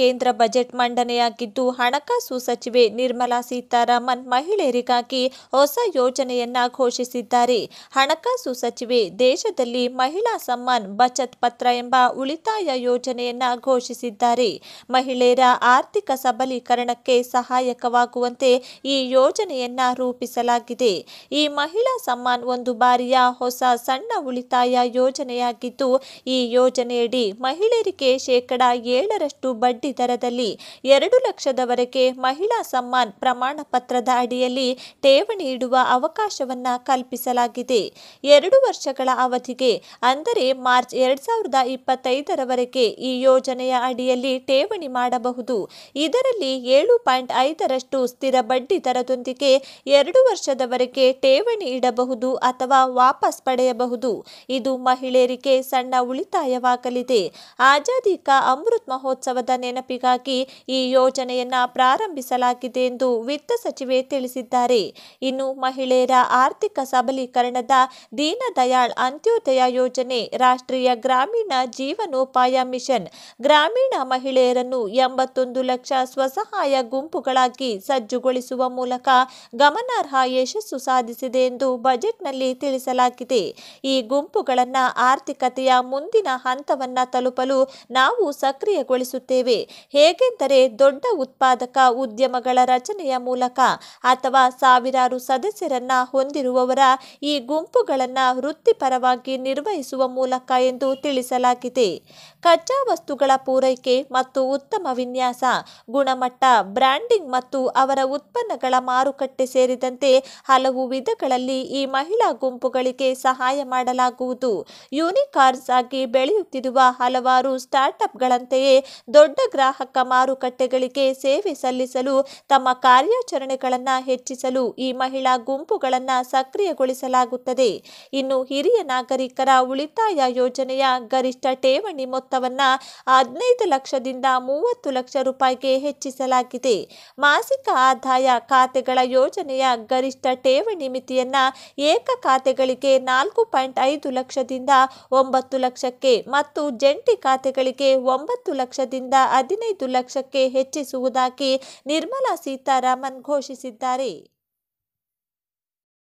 ಕೇಂದ್ರ ಬಜೆಟ್ ಮಂಡನೆಯಾಗಿದ್ದು ಹಣಕಾಸು ಸಚಿವೆ ನಿರ್ಮಲಾ ಸೀತಾರಾಮನ್ ಮಹಿಳೆಯರಿಗಾಗಿ ಹೊಸ ಯೋಜನೆಯನ್ನ ಘೋಷಿಸಿದ್ದಾರೆ ಹಣಕಾಸು ಸಚಿವೆ ದೇಶದಲ್ಲಿ ಮಹಿಳಾ ಸಮ್ಮಾನ್ ಬಚತ್ ಪತ್ರ ಎಂಬ ಉಳಿತಾಯ ಯೋಜನೆಯನ್ನ ಘೋಷಿಸಿದ್ದಾರೆ ಮಹಿಳೆಯರ ಆರ್ಥಿಕ ಸಬಲೀಕರಣಕ್ಕೆ ಸಹಾಯಕವಾಗುವಂತೆ ಈ ಯೋಜನೆಯನ್ನ ರೂಪಿಸಲಾಗಿದೆ ಈ ಮಹಿಳಾ ಸಮ್ಮಾನ್ ಒಂದು ಬಾರಿಯ ಹೊಸ ಸಣ್ಣ ಉಳಿತಾಯ ಯೋಜನೆಯಾಗಿದ್ದು ಈ ಯೋಜನೆಯಡಿ ಮಹಿಳೆಯರಿಗೆ ಶೇಕಡ ಏಳರಷ್ಟು ಬಡ್ಡಿ ದರದಲ್ಲಿ ಎರಡು ಲಕ್ಷದವರೆಗೆ ಮಹಿಳಾ ಸಮ್ಮಾನ್ ಪ್ರಮಾಣ ಪತ್ರದ ಅಡಿಯಲ್ಲಿ ಠೇವಣಿ ಇಡುವ ಅವಕಾಶವನ್ನ ಕಲ್ಪಿಸಲಾಗಿದೆ ಎರಡು ವರ್ಷಗಳ ಅವಧಿಗೆ ಅಂದರೆ ಮಾರ್ಚ್ ಎರಡು ಸಾವಿರದ ಇಪ್ಪತ್ತೈದರವರೆಗೆ ಈ ಯೋಜನೆಯ ಅಡಿಯಲ್ಲಿ ಠೇವಣಿ ಮಾಡಬಹುದು ಇದರಲ್ಲಿ ಏಳು ಪಾಯಿಂಟ್ ಐದರಷ್ಟು ಸ್ಥಿರ ಬಡ್ಡಿ ದರದೊಂದಿಗೆ ಎರಡು ವರ್ಷದವರೆಗೆ ಠೇವಣಿ ಇಡಬಹುದು ಅಥವಾ ವಾಪಸ್ ಪಡೆಯಬಹುದು ಇದು ಮಹಿಳೆಯರಿಗೆ ಸಣ್ಣ ಉಳಿತಾಯವಾಗಲಿದೆ ಆಜಾದಿ ಕಾ ಅಮೃತ್ ಮಹೋತ್ಸವದ ನೆನಪಿಗಾಗಿ ಈ ಯೋಜನೆಯನ್ನ ಪ್ರಾರಂಭಿಸಲಾಗಿದೆ ಎಂದು ವಿತ್ತ ಸಚಿವೆ ತಿಳಿಸಿದ್ದಾರೆ ಇನ್ನು ಮಹಿಳೆಯರ ಆರ್ಥಿಕ ಸಬಲೀಕರಣದ ದೀನದಯಾಳ್ ಅಂತ್ಯೋದಯ ಯೋಜನೆ ರಾಷ್ಟ್ರೀಯ ಗ್ರಾಮೀಣ ಜೀವನೋಪಾಯ ಮಿಷನ್ ಗ್ರಾಮೀಣ ಮಹಿಳೆಯರನ್ನು ಎಂಬತ್ತೊಂದು ಲಕ್ಷ ಸ್ವಸಹಾಯ ಗುಂಪುಗಳಾಗಿ ಸಜ್ಜುಗೊಳಿಸುವ ಮೂಲಕ ಗಮನಾರ್ಹ ಯಶಸ್ಸು ಸಾಧಿಸಿದೆ ಎಂದು ಬಜೆಟ್ನಲ್ಲಿ ತಿಳಿಸಲಾಗಿದೆ ಈ ಗುಂಪುಗಳನ್ನು ಆರ್ಥಿಕತೆಯ ಮುಂದಿನ ಹಂತವನ್ನು ತಲುಪಲು ನಾವು ಸಕ್ರಿಯಗೊಳಿಸುತ್ತೇವೆ ಹೇಗೆಂದರೆ ದೊಡ್ಡ ಉತ್ಪಾದಕ ಉದ್ಯಮಗಳ ರಚನೆಯ ಮೂಲಕ ಅಥವಾ ಸಾವಿರಾರು ಸದಸ್ಯರನ್ನ ಹೊಂದಿರುವವರ ಈ ಗುಂಪುಗಳನ್ನು ವೃತ್ತಿಪರವಾಗಿ ನಿರ್ವಹಿಸುವ ಮೂಲಕ ಎಂದು ತಿಳಿಸಲಾಗಿದೆ ಕಚ್ಚಾ ವಸ್ತುಗಳ ಪೂರೈಕೆ ಮತ್ತು ಉತ್ತಮ ವಿನ್ಯಾಸ ಗುಣಮಟ್ಟ ಬ್ರ್ಯಾಂಡಿಂಗ್ ಮತ್ತು ಅವರ ಉತ್ಪನ್ನಗಳ ಮಾರುಕಟ್ಟೆ ಸೇರಿದಂತೆ ಹಲವು ವಿಧಗಳಲ್ಲಿ ಈ ಮಹಿಳಾ ಗುಂಪುಗಳಿಗೆ ಸಹಾಯ ಮಾಡಲಾಗುವುದು ಯೂನಿಕಾರ್ಸ್ ಆಗಿ ಬೆಳೆಯುತ್ತಿರುವ ಹಲವಾರು ಸ್ಟಾರ್ಟ್ಅಪ್ಗಳಂತೆಯೇ ದೊಡ್ಡ ಗ್ರಾಹಕ ಮಾರುಕಟ್ಟೆಗಳಿಗೆ ಸೇವೆ ಸಲ್ಲಿಸಲು ತಮ್ಮ ಕಾರ್ಯಾಚರಣೆಗಳನ್ನು ಹೆಚ್ಚಿಸಲು ಈ ಮಹಿಳಾ ಗುಂಪುಗಳನ್ನು ಸಕ್ರಿಯಗೊಳಿಸಲಾಗುತ್ತದೆ ಇನ್ನು ಹಿರಿಯ ನಾಗರಿಕರ ಉಳಿತಾಯ ಯೋಜನೆಯ ಗರಿಷ್ಠ ಠೇವಣಿ ಮೊತ್ತ ಮೊತ್ತವನ್ನು ಹದಿನೈದು ಲಕ್ಷದಿಂದ ಮೂವತ್ತು ಲಕ್ಷ ರೂಪಾಯಿಗೆ ಹೆಚ್ಚಿಸಲಾಗಿದೆ ಮಾಸಿಕ ಆದಾಯ ಖಾತೆಗಳ ಯೋಜನೆಯ ಗರಿಷ್ಠ ಠೇವಣಿ ಮಿತಿಯನ್ನ ಏಕ ಖಾತೆಗಳಿಗೆ ನಾಲ್ಕು ಪಾಯಿಂಟ್ ಐದು ಲಕ್ಷದಿಂದ ಒಂಬತ್ತು ಲಕ್ಷಕ್ಕೆ ಮತ್ತು ಜಂಟಿ ಖಾತೆಗಳಿಗೆ ಒಂಬತ್ತು ಲಕ್ಷದಿಂದ ಹದಿನೈದು ಲಕ್ಷಕ್ಕೆ ಹೆಚ್ಚಿಸುವುದಾಗಿ ನಿರ್ಮಲಾ ಸೀತಾರಾಮನ್ ಘೋಷಿಸಿದ್ದಾರೆ